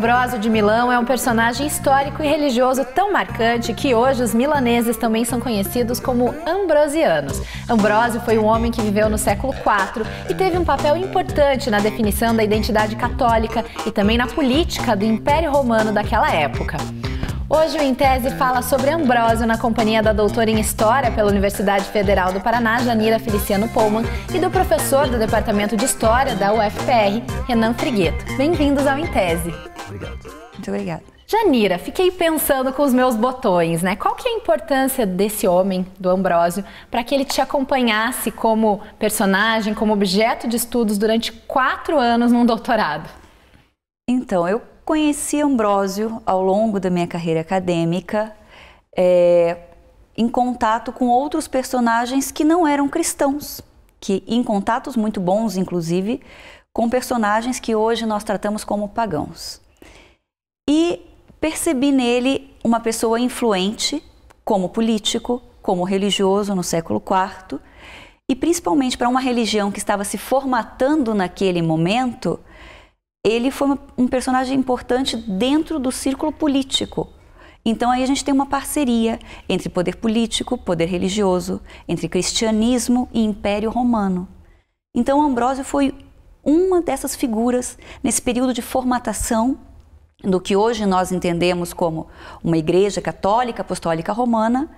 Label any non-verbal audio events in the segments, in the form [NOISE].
Ambrosio de Milão é um personagem histórico e religioso tão marcante que hoje os milaneses também são conhecidos como ambrosianos. Ambrosio foi um homem que viveu no século IV e teve um papel importante na definição da identidade católica e também na política do Império Romano daquela época. Hoje o Em Tese fala sobre Ambrósio na companhia da doutora em História pela Universidade Federal do Paraná, Janira Feliciano Pullman, e do professor do Departamento de História da UFPR, Renan Frigueto. Bem-vindos ao Em Tese. Obrigado. Muito obrigada. Janira, fiquei pensando com os meus botões, né? Qual que é a importância desse homem, do Ambrósio, para que ele te acompanhasse como personagem, como objeto de estudos durante quatro anos num doutorado? Então, eu conheci Ambrósio ao longo da minha carreira acadêmica, é, em contato com outros personagens que não eram cristãos, que em contatos muito bons, inclusive, com personagens que hoje nós tratamos como pagãos e percebi nele uma pessoa influente como político, como religioso no século IV e principalmente para uma religião que estava se formatando naquele momento, ele foi um personagem importante dentro do círculo político. Então aí a gente tem uma parceria entre poder político, poder religioso, entre cristianismo e império romano. Então Ambrósio foi uma dessas figuras nesse período de formatação do que hoje nós entendemos como uma igreja católica apostólica romana,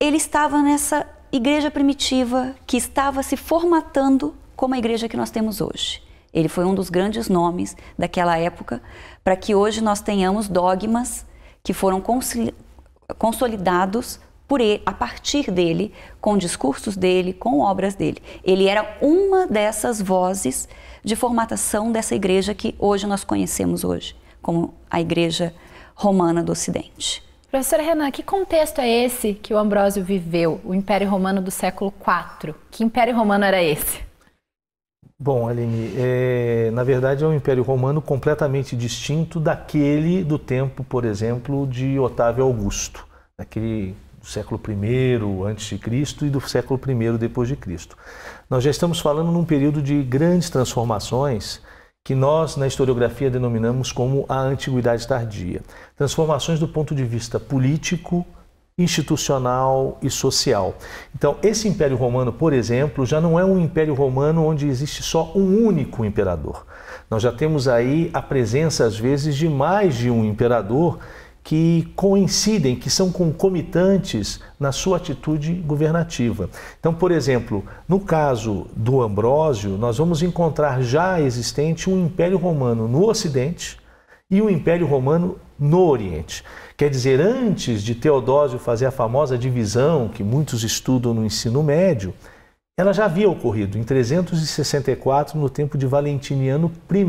ele estava nessa igreja primitiva que estava se formatando como a igreja que nós temos hoje. Ele foi um dos grandes nomes daquela época para que hoje nós tenhamos dogmas que foram consolidados por ele, a partir dele, com discursos dele, com obras dele. Ele era uma dessas vozes de formatação dessa igreja que hoje nós conhecemos hoje como a Igreja Romana do Ocidente. Professor Renan, que contexto é esse que o Ambrósio viveu, o Império Romano do século IV? Que Império Romano era esse? Bom, Aline, é, na verdade é um Império Romano completamente distinto daquele do tempo, por exemplo, de Otávio Augusto, daquele do século I antes de Cristo e do século I depois de Cristo. Nós já estamos falando num período de grandes transformações que nós na historiografia denominamos como a Antiguidade Tardia. Transformações do ponto de vista político, institucional e social. Então, esse Império Romano, por exemplo, já não é um Império Romano onde existe só um único imperador. Nós já temos aí a presença, às vezes, de mais de um imperador que coincidem, que são concomitantes na sua atitude governativa. Então, por exemplo, no caso do Ambrósio, nós vamos encontrar já existente um Império Romano no Ocidente e um Império Romano no Oriente. Quer dizer, antes de Teodósio fazer a famosa divisão que muitos estudam no ensino médio, ela já havia ocorrido em 364 no tempo de Valentiniano I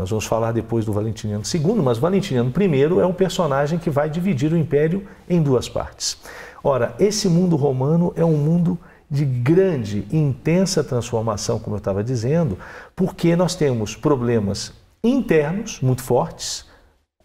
nós vamos falar depois do Valentiniano II, mas Valentiniano I é um personagem que vai dividir o império em duas partes. Ora, esse mundo romano é um mundo de grande e intensa transformação, como eu estava dizendo, porque nós temos problemas internos muito fortes,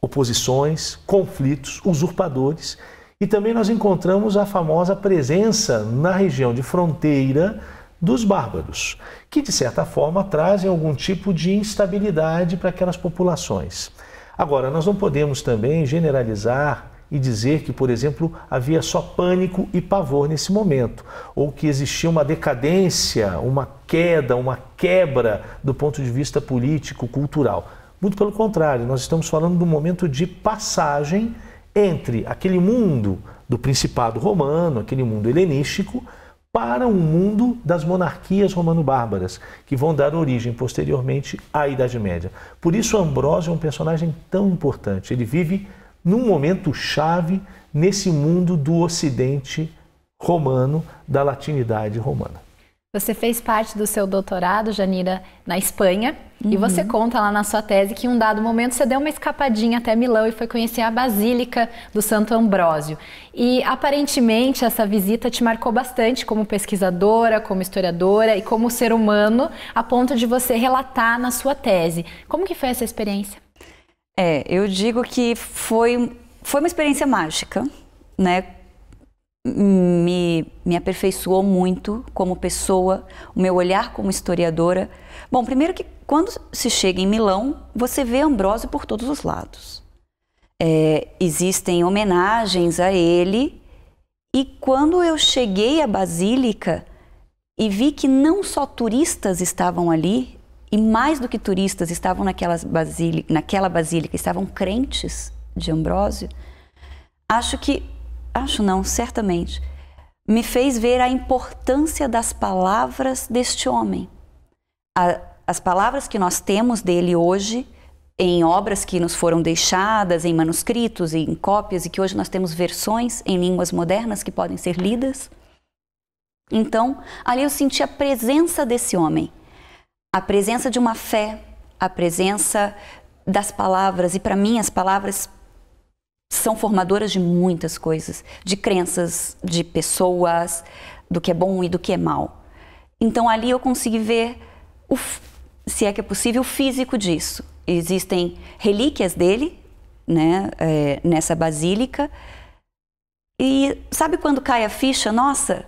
oposições, conflitos, usurpadores, e também nós encontramos a famosa presença na região de fronteira dos bárbaros, que de certa forma trazem algum tipo de instabilidade para aquelas populações. Agora, nós não podemos também generalizar e dizer que, por exemplo, havia só pânico e pavor nesse momento, ou que existia uma decadência, uma queda, uma quebra do ponto de vista político, cultural. Muito pelo contrário, nós estamos falando de um momento de passagem entre aquele mundo do Principado Romano, aquele mundo helenístico, para o mundo das monarquias romano-bárbaras, que vão dar origem posteriormente à Idade Média. Por isso, Ambrósio é um personagem tão importante. Ele vive num momento chave nesse mundo do Ocidente romano, da latinidade romana. Você fez parte do seu doutorado, Janira, na Espanha, uhum. e você conta lá na sua tese que em um dado momento você deu uma escapadinha até Milão e foi conhecer a Basílica do Santo Ambrósio. E aparentemente essa visita te marcou bastante como pesquisadora, como historiadora e como ser humano, a ponto de você relatar na sua tese. Como que foi essa experiência? É, eu digo que foi, foi uma experiência mágica, né? me, me aperfeiçoou muito como pessoa, o meu olhar como historiadora. Bom, primeiro que quando se chega em Milão, você vê Ambrósio por todos os lados. É, existem homenagens a ele. E quando eu cheguei à Basílica e vi que não só turistas estavam ali, e mais do que turistas estavam basílica, naquela basílica, estavam crentes de Ambrósio, acho que acho não, certamente, me fez ver a importância das palavras deste homem. A, as palavras que nós temos dele hoje, em obras que nos foram deixadas, em manuscritos em cópias, e que hoje nós temos versões em línguas modernas que podem ser lidas. Então, ali eu senti a presença desse homem, a presença de uma fé, a presença das palavras, e para mim as palavras são formadoras de muitas coisas, de crenças, de pessoas, do que é bom e do que é mal. Então ali eu consegui ver, o, se é que é possível, o físico disso. Existem relíquias dele, né, é, nessa basílica. E sabe quando cai a ficha? Nossa,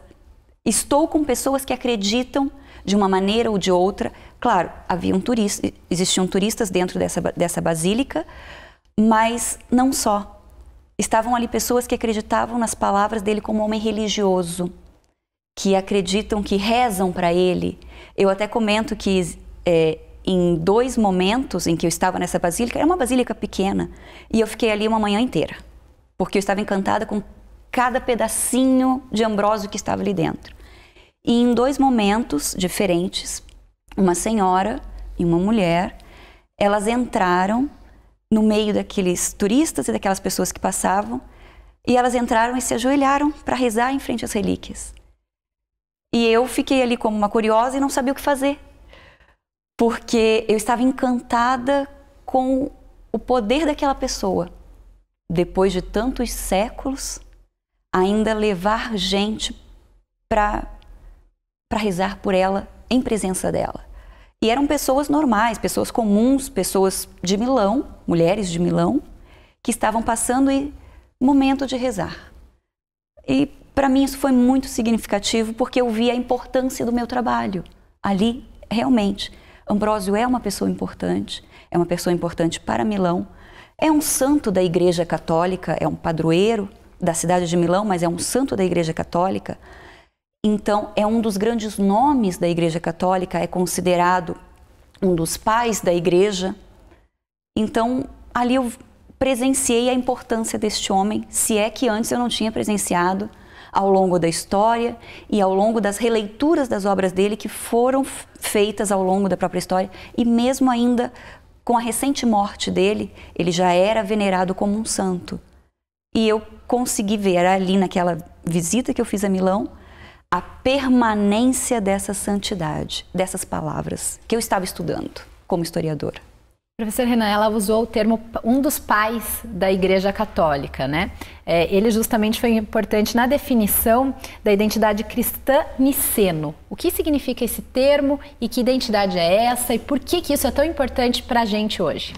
estou com pessoas que acreditam de uma maneira ou de outra. Claro, haviam turistas, existiam turistas dentro dessa, dessa basílica, mas não só estavam ali pessoas que acreditavam nas palavras dele como homem religioso, que acreditam, que rezam para ele. Eu até comento que é, em dois momentos em que eu estava nessa basílica, era uma basílica pequena, e eu fiquei ali uma manhã inteira, porque eu estava encantada com cada pedacinho de Ambrósio que estava ali dentro. E em dois momentos diferentes, uma senhora e uma mulher, elas entraram no meio daqueles turistas e daquelas pessoas que passavam, e elas entraram e se ajoelharam para rezar em frente às relíquias. E eu fiquei ali como uma curiosa e não sabia o que fazer, porque eu estava encantada com o poder daquela pessoa. Depois de tantos séculos, ainda levar gente para rezar por ela em presença dela. E eram pessoas normais, pessoas comuns, pessoas de Milão, mulheres de Milão, que estavam passando e momento de rezar. E para mim isso foi muito significativo porque eu vi a importância do meu trabalho ali realmente. Ambrósio é uma pessoa importante, é uma pessoa importante para Milão, é um santo da Igreja Católica, é um padroeiro da cidade de Milão, mas é um santo da Igreja Católica. Então, é um dos grandes nomes da Igreja Católica, é considerado um dos pais da Igreja. Então, ali eu presenciei a importância deste homem, se é que antes eu não tinha presenciado ao longo da história e ao longo das releituras das obras dele que foram feitas ao longo da própria história e mesmo ainda com a recente morte dele, ele já era venerado como um santo. E eu consegui ver ali naquela visita que eu fiz a Milão a permanência dessa santidade, dessas palavras que eu estava estudando como historiadora. Professor Renan, ela usou o termo um dos pais da Igreja Católica, né? É, ele justamente foi importante na definição da identidade cristã niceno. O que significa esse termo e que identidade é essa e por que, que isso é tão importante para a gente hoje?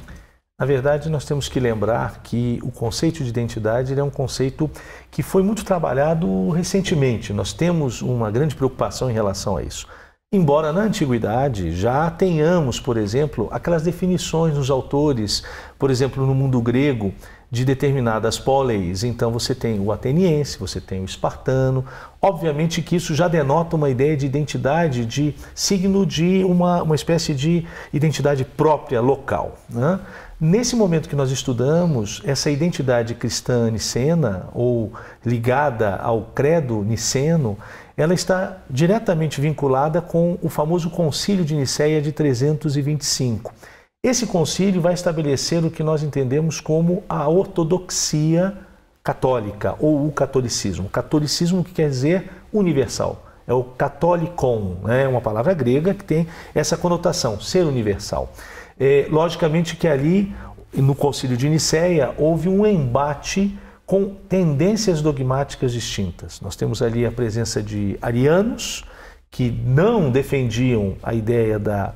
Na verdade, nós temos que lembrar que o conceito de identidade é um conceito que foi muito trabalhado recentemente. Nós temos uma grande preocupação em relação a isso. Embora na antiguidade já tenhamos, por exemplo, aquelas definições nos autores, por exemplo, no mundo grego, de determinadas póleis. Então você tem o ateniense, você tem o espartano. Obviamente que isso já denota uma ideia de identidade, de signo de uma, uma espécie de identidade própria local. Né? Nesse momento que nós estudamos, essa identidade cristã nicena ou ligada ao credo niceno, ela está diretamente vinculada com o famoso Concílio de Nicéia de 325 esse concílio vai estabelecer o que nós entendemos como a ortodoxia católica ou o catolicismo. Catolicismo que quer dizer universal. É o catolicon, né? é né? uma palavra grega que tem essa conotação, ser universal. É, logicamente que ali, no concílio de Nicéia, houve um embate com tendências dogmáticas distintas. Nós temos ali a presença de arianos, que não defendiam a ideia da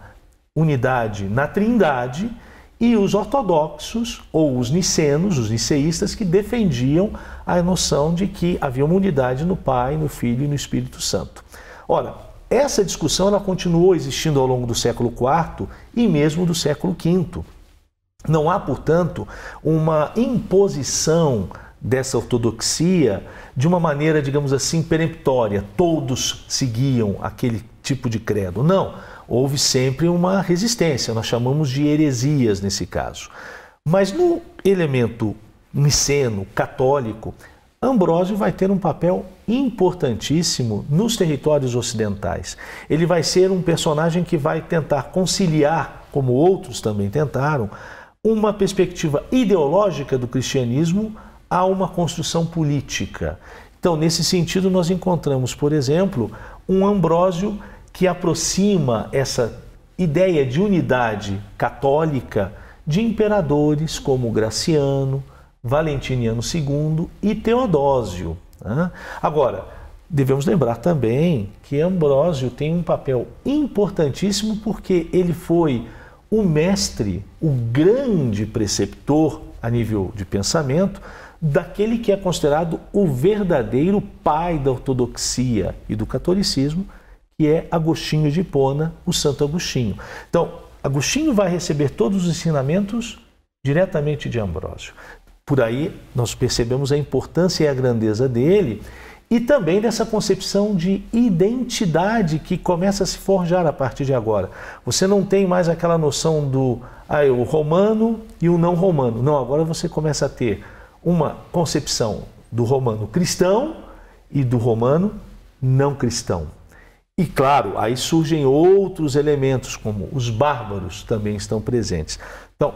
unidade na Trindade, e os ortodoxos ou os nicenos, os niceístas, que defendiam a noção de que havia uma unidade no Pai, no Filho e no Espírito Santo. Ora, essa discussão ela continuou existindo ao longo do século IV e mesmo do século V. Não há, portanto, uma imposição dessa ortodoxia de uma maneira, digamos assim, peremptória. Todos seguiam aquele tipo de credo. Não houve sempre uma resistência, nós chamamos de heresias nesse caso. Mas no elemento niceno, católico, Ambrósio vai ter um papel importantíssimo nos territórios ocidentais. Ele vai ser um personagem que vai tentar conciliar, como outros também tentaram, uma perspectiva ideológica do cristianismo a uma construção política. Então, nesse sentido, nós encontramos, por exemplo, um Ambrósio que aproxima essa ideia de unidade católica de imperadores como Graciano, Valentiniano II e Teodósio. Né? Agora, devemos lembrar também que Ambrósio tem um papel importantíssimo porque ele foi o mestre, o grande preceptor a nível de pensamento daquele que é considerado o verdadeiro pai da ortodoxia e do catolicismo, que é Agostinho de Hipona, o Santo Agostinho. Então, Agostinho vai receber todos os ensinamentos diretamente de Ambrósio. Por aí nós percebemos a importância e a grandeza dele e também dessa concepção de identidade que começa a se forjar a partir de agora. Você não tem mais aquela noção do ah, é o romano e o não romano. Não, agora você começa a ter uma concepção do romano cristão e do romano não cristão. E claro, aí surgem outros elementos, como os bárbaros também estão presentes. Então,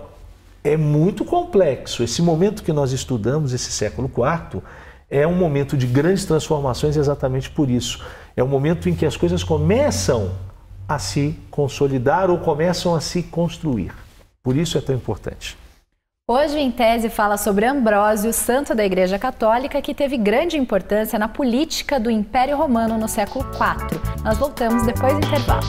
é muito complexo. Esse momento que nós estudamos, esse século IV, é um momento de grandes transformações exatamente por isso. É um momento em que as coisas começam a se consolidar ou começam a se construir. Por isso é tão importante. Hoje, em tese, fala sobre Ambrósio, santo da Igreja Católica, que teve grande importância na política do Império Romano no século IV. Nós voltamos depois do intervalo.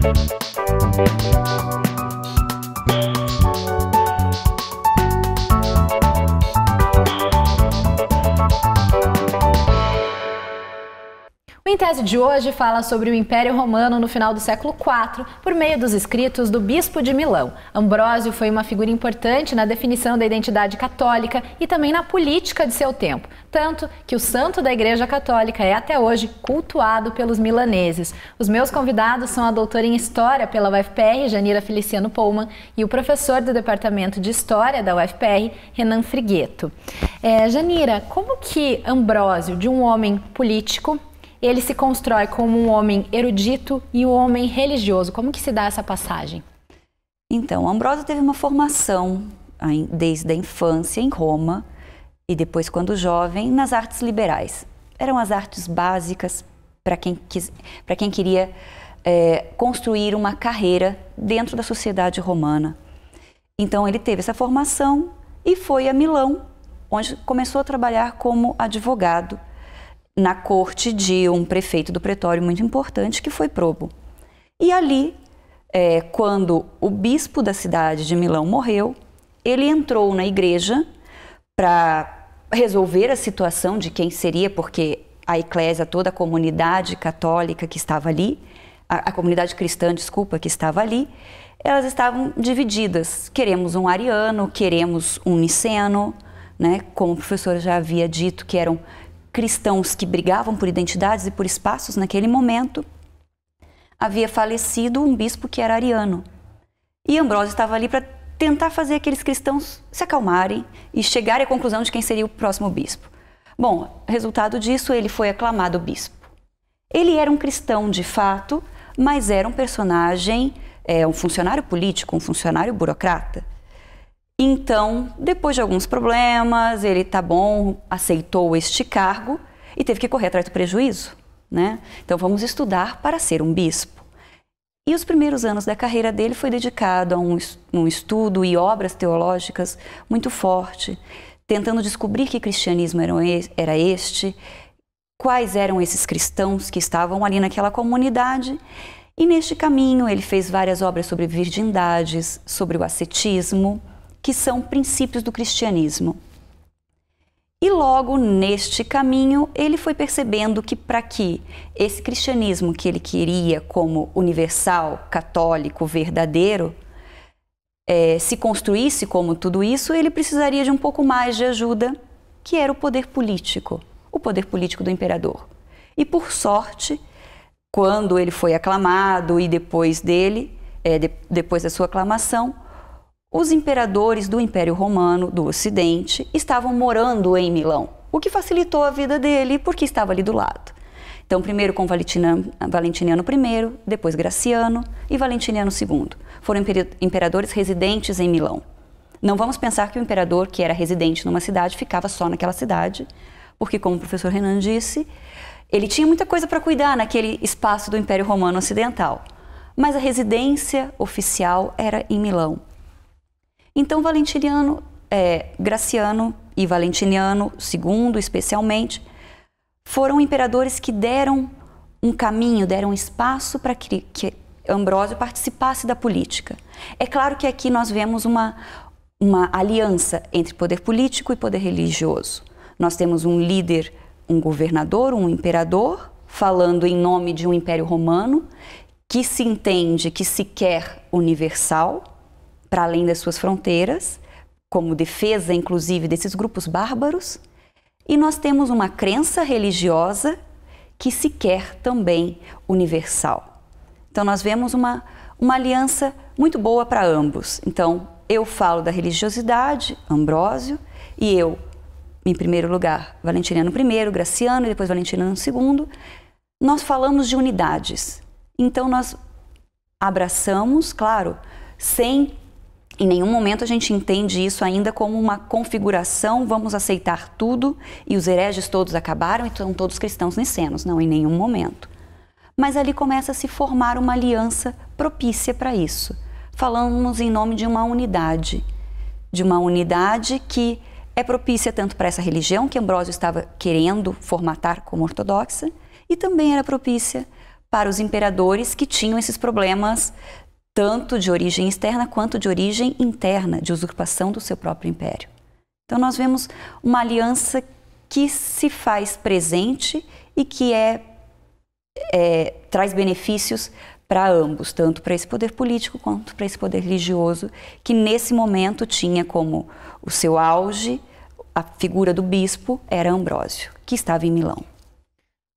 Música O em tese de hoje fala sobre o Império Romano no final do século IV, por meio dos escritos do bispo de Milão. Ambrósio foi uma figura importante na definição da identidade católica e também na política de seu tempo, tanto que o santo da Igreja Católica é até hoje cultuado pelos milaneses. Os meus convidados são a doutora em História pela UFPR, Janira Feliciano Pullman, e o professor do Departamento de História da UFPR, Renan Frigueto. É, Janira, como que Ambrósio, de um homem político, ele se constrói como um homem erudito e um homem religioso. Como que se dá essa passagem? Então, Ambrósio teve uma formação ah, desde a infância em Roma e depois, quando jovem, nas artes liberais. Eram as artes básicas para quem, quis, quem queria é, construir uma carreira dentro da sociedade romana. Então, ele teve essa formação e foi a Milão, onde começou a trabalhar como advogado na corte de um prefeito do pretório muito importante, que foi Probo. E ali, é, quando o bispo da cidade de Milão morreu, ele entrou na igreja para resolver a situação de quem seria, porque a eclésia, toda a comunidade católica que estava ali, a, a comunidade cristã, desculpa, que estava ali, elas estavam divididas. Queremos um ariano, queremos um niceno, né? como o professor já havia dito, que eram cristãos que brigavam por identidades e por espaços naquele momento, havia falecido um bispo que era ariano. E Ambrósio estava ali para tentar fazer aqueles cristãos se acalmarem e chegarem à conclusão de quem seria o próximo bispo. Bom, resultado disso, ele foi aclamado bispo. Ele era um cristão de fato, mas era um personagem, é, um funcionário político, um funcionário burocrata. Então, depois de alguns problemas, ele tá bom, aceitou este cargo e teve que correr atrás do prejuízo, né? Então, vamos estudar para ser um bispo. E os primeiros anos da carreira dele foi dedicado a um, um estudo e obras teológicas muito forte, tentando descobrir que cristianismo era este, quais eram esses cristãos que estavam ali naquela comunidade. E neste caminho ele fez várias obras sobre virgindades, sobre o ascetismo, que são princípios do cristianismo. E logo neste caminho, ele foi percebendo que, para que esse cristianismo que ele queria como universal, católico, verdadeiro, é, se construísse como tudo isso, ele precisaria de um pouco mais de ajuda, que era o poder político, o poder político do imperador. E por sorte, quando ele foi aclamado e depois dele, é, de, depois da sua aclamação, os imperadores do Império Romano do Ocidente estavam morando em Milão, o que facilitou a vida dele porque estava ali do lado. Então, primeiro com Valentiniano I, depois Graciano e Valentiniano II. Foram imperadores residentes em Milão. Não vamos pensar que o imperador que era residente numa cidade ficava só naquela cidade, porque, como o professor Renan disse, ele tinha muita coisa para cuidar naquele espaço do Império Romano Ocidental. Mas a residência oficial era em Milão. Então, Valentiniano, é, Graciano e Valentiniano II, especialmente, foram imperadores que deram um caminho, deram espaço para que, que Ambrósio participasse da política. É claro que aqui nós vemos uma, uma aliança entre poder político e poder religioso. Nós temos um líder, um governador, um imperador, falando em nome de um império romano que se entende que se quer universal para além das suas fronteiras, como defesa, inclusive, desses grupos bárbaros. E nós temos uma crença religiosa que se quer também universal. Então, nós vemos uma, uma aliança muito boa para ambos. Então, eu falo da religiosidade, Ambrósio, e eu, em primeiro lugar, Valentiniano I, Graciano e depois Valentiniano II, nós falamos de unidades. Então, nós abraçamos, claro, sem em nenhum momento a gente entende isso ainda como uma configuração, vamos aceitar tudo e os hereges todos acabaram e estão todos cristãos nicenos. Não, em nenhum momento. Mas ali começa a se formar uma aliança propícia para isso. Falamos em nome de uma unidade, de uma unidade que é propícia tanto para essa religião que Ambrósio estava querendo formatar como ortodoxa, e também era propícia para os imperadores que tinham esses problemas tanto de origem externa quanto de origem interna, de usurpação do seu próprio império. Então, nós vemos uma aliança que se faz presente e que é, é traz benefícios para ambos, tanto para esse poder político quanto para esse poder religioso, que nesse momento tinha como o seu auge a figura do bispo era Ambrósio, que estava em Milão.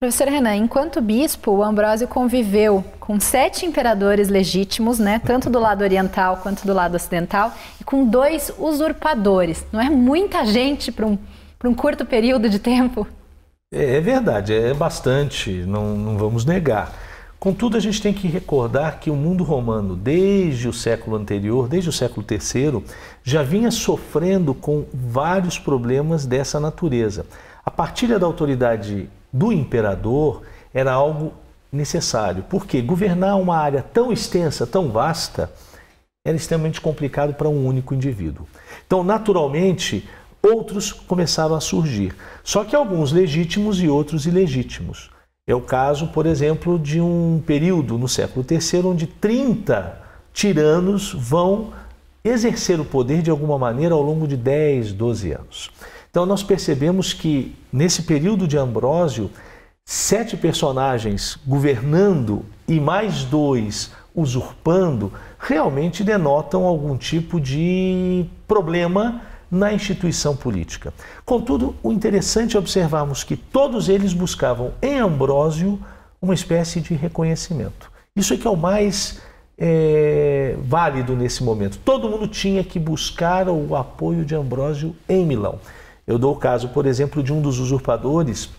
Professor Renan, enquanto bispo, o Ambrósio conviveu com sete imperadores legítimos, né, tanto do lado oriental quanto do lado ocidental, e com dois usurpadores. Não é muita gente para um, um curto período de tempo? É, é verdade, é bastante, não, não vamos negar. Contudo, a gente tem que recordar que o mundo romano, desde o século anterior, desde o século III, já vinha sofrendo com vários problemas dessa natureza. A partilha da autoridade do imperador era algo necessário, porque governar uma área tão extensa, tão vasta, era extremamente complicado para um único indivíduo. Então, naturalmente, outros começaram a surgir, só que alguns legítimos e outros ilegítimos. É o caso, por exemplo, de um período no século III onde 30 tiranos vão exercer o poder de alguma maneira ao longo de 10, 12 anos. Então nós percebemos que nesse período de Ambrósio, sete personagens governando e mais dois usurpando realmente denotam algum tipo de problema na instituição política. Contudo, o interessante é observarmos que todos eles buscavam em Ambrósio uma espécie de reconhecimento. Isso é que é o mais é, válido nesse momento. Todo mundo tinha que buscar o apoio de Ambrósio em Milão. Eu dou o caso, por exemplo, de um dos usurpadores,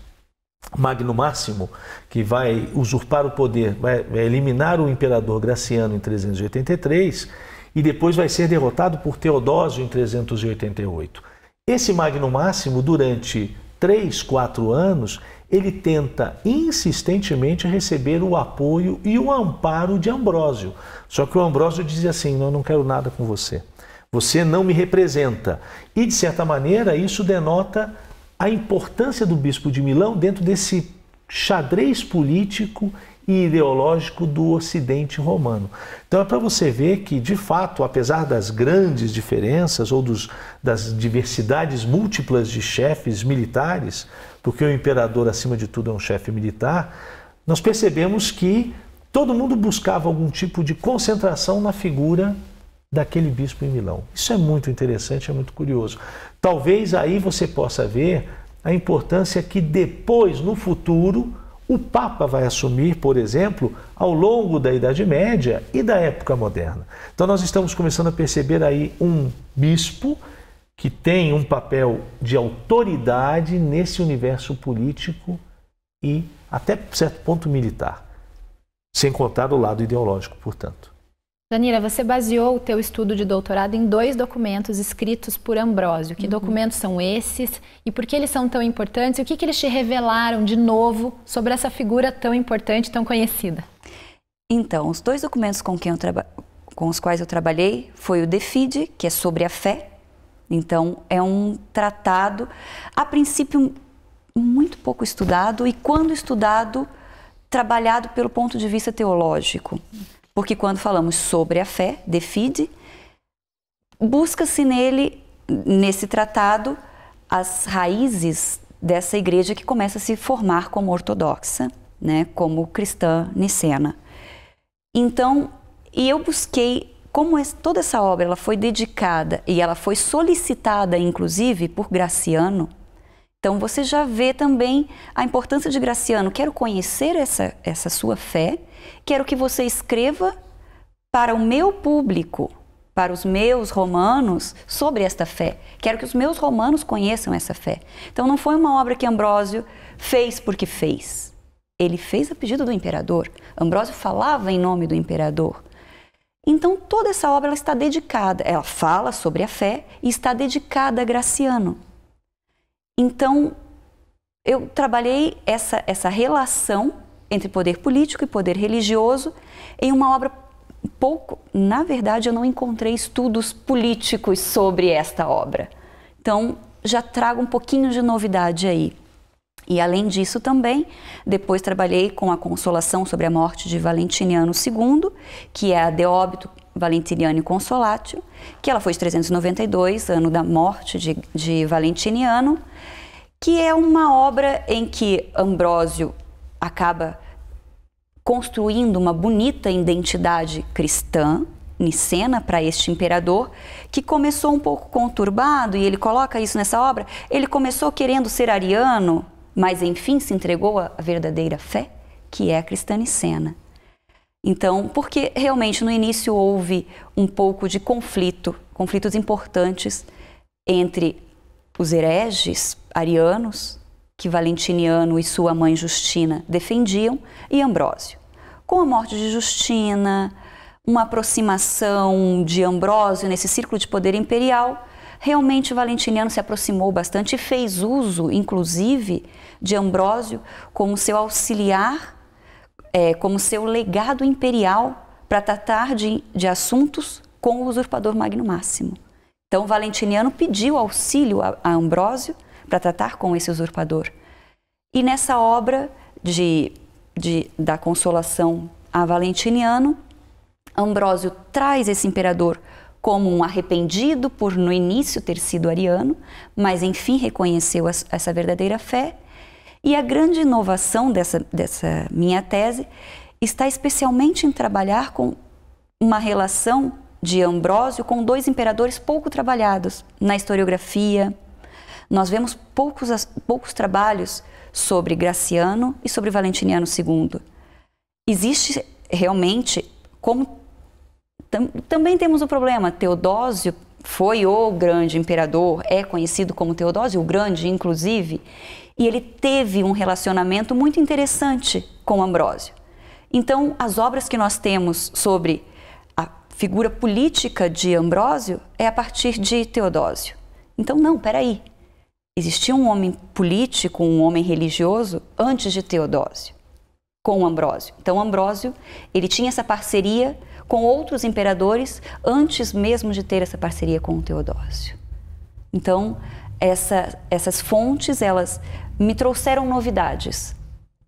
Magno Máximo, que vai usurpar o poder, vai eliminar o imperador Graciano em 383 e depois vai ser derrotado por Teodósio em 388. Esse Magno Máximo, durante três, quatro anos, ele tenta insistentemente receber o apoio e o amparo de Ambrósio. Só que o Ambrósio dizia assim: Não, não quero nada com você. Você não me representa. E, de certa maneira, isso denota a importância do bispo de Milão dentro desse xadrez político e ideológico do Ocidente romano. Então é para você ver que, de fato, apesar das grandes diferenças ou dos, das diversidades múltiplas de chefes militares, porque o imperador, acima de tudo, é um chefe militar, nós percebemos que todo mundo buscava algum tipo de concentração na figura daquele bispo em Milão. Isso é muito interessante, é muito curioso. Talvez aí você possa ver a importância que depois, no futuro, o Papa vai assumir, por exemplo, ao longo da Idade Média e da época moderna. Então, nós estamos começando a perceber aí um bispo que tem um papel de autoridade nesse universo político e, até certo ponto, militar, sem contar o lado ideológico, portanto. Danira, você baseou o teu estudo de doutorado em dois documentos escritos por Ambrósio. Que uhum. documentos são esses e por que eles são tão importantes? E o que, que eles te revelaram de novo sobre essa figura tão importante, tão conhecida? Então, os dois documentos com, com os quais eu trabalhei foi o Defide, que é sobre a fé. Então, é um tratado, a princípio, muito pouco estudado e, quando estudado, trabalhado pelo ponto de vista teológico. Porque quando falamos sobre a fé, Defide, busca-se nele, nesse tratado, as raízes dessa igreja que começa a se formar como ortodoxa, né, como cristã nicena. Então, e eu busquei como toda essa obra ela foi dedicada e ela foi solicitada inclusive por Graciano, então você já vê também a importância de Graciano. Quero conhecer essa, essa sua fé, quero que você escreva para o meu público, para os meus romanos, sobre esta fé. Quero que os meus romanos conheçam essa fé. Então não foi uma obra que Ambrósio fez porque fez. Ele fez a pedido do imperador. Ambrósio falava em nome do imperador. Então toda essa obra está dedicada, ela fala sobre a fé e está dedicada a Graciano. Então, eu trabalhei essa, essa relação entre poder político e poder religioso em uma obra pouco. Na verdade, eu não encontrei estudos políticos sobre esta obra. Então, já trago um pouquinho de novidade aí. E além disso também, depois trabalhei com a consolação sobre a morte de Valentiniano II, que é a de óbito Valentiniano Consolatio, que ela foi de 392, ano da morte de, de Valentiniano, que é uma obra em que Ambrósio acaba construindo uma bonita identidade cristã nicena para este imperador, que começou um pouco conturbado, e ele coloca isso nessa obra, ele começou querendo ser ariano, mas enfim se entregou à verdadeira fé, que é a cristã nicena. Então, porque realmente no início houve um pouco de conflito, conflitos importantes entre os hereges arianos, que Valentiniano e sua mãe Justina defendiam, e Ambrósio. Com a morte de Justina, uma aproximação de Ambrósio nesse círculo de poder imperial, realmente Valentiniano se aproximou bastante e fez uso, inclusive, de Ambrósio como seu auxiliar é, como seu legado imperial para tratar de, de assuntos com o usurpador Magno Máximo. Então, Valentiniano pediu auxílio a, a Ambrósio para tratar com esse usurpador. E nessa obra de, de, da consolação a Valentiniano, Ambrósio traz esse imperador como um arrependido por no início ter sido ariano, mas enfim reconheceu essa verdadeira fé e a grande inovação dessa, dessa minha tese está especialmente em trabalhar com uma relação de Ambrósio com dois imperadores pouco trabalhados na historiografia. Nós vemos poucos, poucos trabalhos sobre Graciano e sobre Valentiniano II. Existe realmente, como tam, também temos o problema, Teodósio foi o grande imperador, é conhecido como Teodósio o Grande, inclusive, e ele teve um relacionamento muito interessante com Ambrósio. Então, as obras que nós temos sobre a figura política de Ambrósio é a partir de Teodósio. Então, não, peraí. Existia um homem político, um homem religioso antes de Teodósio, com Ambrósio. Então, Ambrósio, ele tinha essa parceria com outros imperadores antes mesmo de ter essa parceria com o Teodósio. Então, essa, essas fontes, elas me trouxeram novidades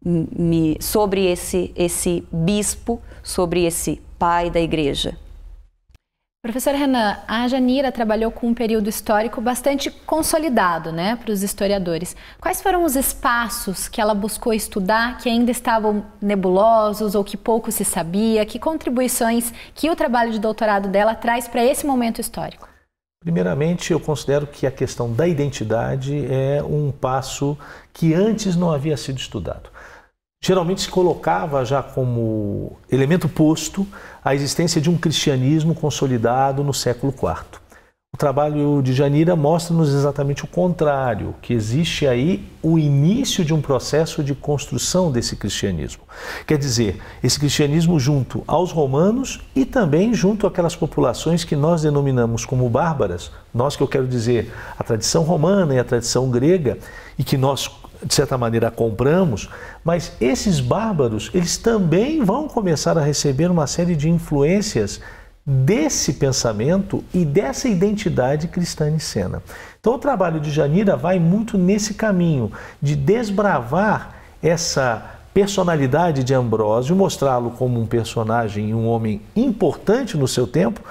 me, sobre esse, esse bispo, sobre esse pai da igreja. Professor Renan, a Janira trabalhou com um período histórico bastante consolidado né, para os historiadores. Quais foram os espaços que ela buscou estudar que ainda estavam nebulosos ou que pouco se sabia? Que contribuições que o trabalho de doutorado dela traz para esse momento histórico? Primeiramente, eu considero que a questão da identidade é um passo que antes não havia sido estudado geralmente se colocava já como elemento posto a existência de um cristianismo consolidado no século IV. O trabalho de Janira mostra-nos exatamente o contrário, que existe aí o início de um processo de construção desse cristianismo. Quer dizer, esse cristianismo junto aos romanos e também junto àquelas populações que nós denominamos como bárbaras, nós que eu quero dizer a tradição romana e a tradição grega, e que nós de certa maneira compramos, mas esses bárbaros, eles também vão começar a receber uma série de influências desse pensamento e dessa identidade cristã em cena. Então o trabalho de Janira vai muito nesse caminho de desbravar essa personalidade de Ambrósio, mostrá-lo como um personagem e um homem importante no seu tempo,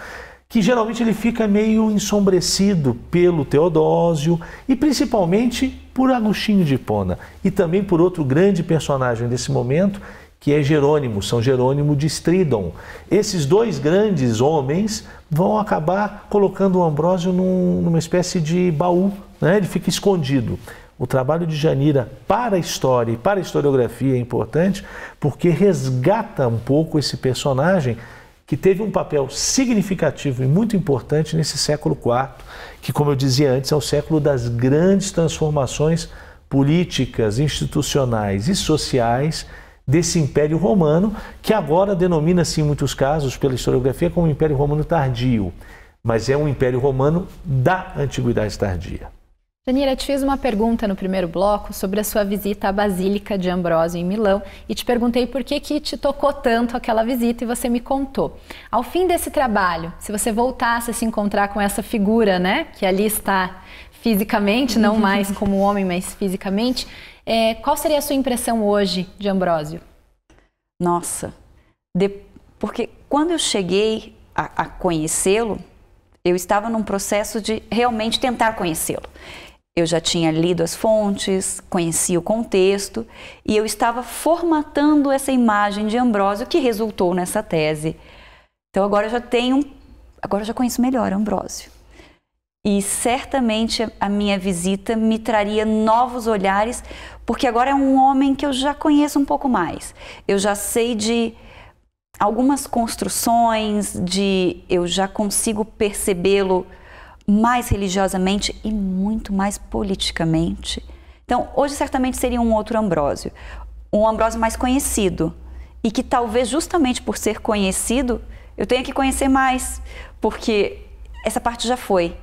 que geralmente ele fica meio ensombrecido pelo Teodósio e principalmente por Agostinho de Hipona e também por outro grande personagem desse momento, que é Jerônimo, São Jerônimo de Stridon. Esses dois grandes homens vão acabar colocando o Ambrósio num, numa espécie de baú, né? ele fica escondido. O trabalho de Janira para a história e para a historiografia é importante porque resgata um pouco esse personagem que teve um papel significativo e muito importante nesse século IV, que, como eu dizia antes, é o século das grandes transformações políticas, institucionais e sociais desse Império Romano, que agora denomina-se em muitos casos pela historiografia como Império Romano Tardio, mas é um Império Romano da Antiguidade Tardia. Janira, te fiz uma pergunta no primeiro bloco sobre a sua visita à Basílica de Ambrósio em Milão e te perguntei por que, que te tocou tanto aquela visita e você me contou. Ao fim desse trabalho, se você voltasse a se encontrar com essa figura, né, que ali está fisicamente, não [LAUGHS] mais como homem, mas fisicamente, é, qual seria a sua impressão hoje de Ambrósio? Nossa, de, porque quando eu cheguei a, a conhecê-lo, eu estava num processo de realmente tentar conhecê-lo. Eu já tinha lido as fontes, conhecia o contexto e eu estava formatando essa imagem de Ambrósio que resultou nessa tese. Então agora eu já tenho, agora eu já conheço melhor Ambrósio. E certamente a minha visita me traria novos olhares, porque agora é um homem que eu já conheço um pouco mais. Eu já sei de algumas construções, de eu já consigo percebê-lo mais religiosamente e muito mais politicamente. Então, hoje certamente seria um outro Ambrósio, um Ambrósio mais conhecido e que talvez justamente por ser conhecido, eu tenha que conhecer mais, porque essa parte já foi.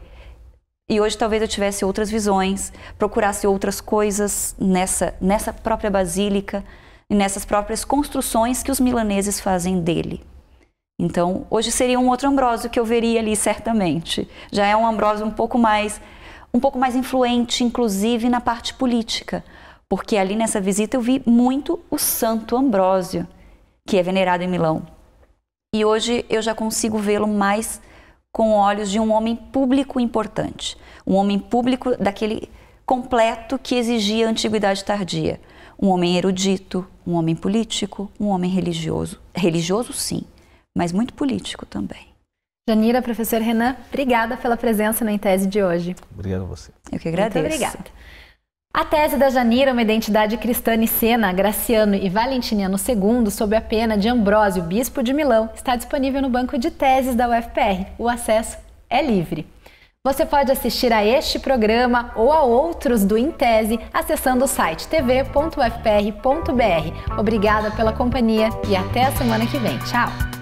E hoje talvez eu tivesse outras visões, procurasse outras coisas nessa nessa própria basílica e nessas próprias construções que os milaneses fazem dele. Então, hoje seria um outro Ambrósio que eu veria ali certamente. Já é um Ambrósio um pouco mais um pouco mais influente, inclusive na parte política, porque ali nessa visita eu vi muito o Santo Ambrósio, que é venerado em Milão. E hoje eu já consigo vê-lo mais com olhos de um homem público importante, um homem público daquele completo que exigia a antiguidade tardia, um homem erudito, um homem político, um homem religioso, religioso sim, mas muito político também. Janira, professor Renan, obrigada pela presença no Em Tese de hoje. Obrigado a você. Eu que agradeço. Muito obrigada. A tese da Janira, é uma identidade cristã e cena Graciano e Valentiniano II, sob a pena de Ambrósio, bispo de Milão, está disponível no banco de teses da UFPR. O acesso é livre. Você pode assistir a este programa ou a outros do Intese acessando o site tv.ufpr.br. Obrigada pela companhia e até a semana que vem. Tchau!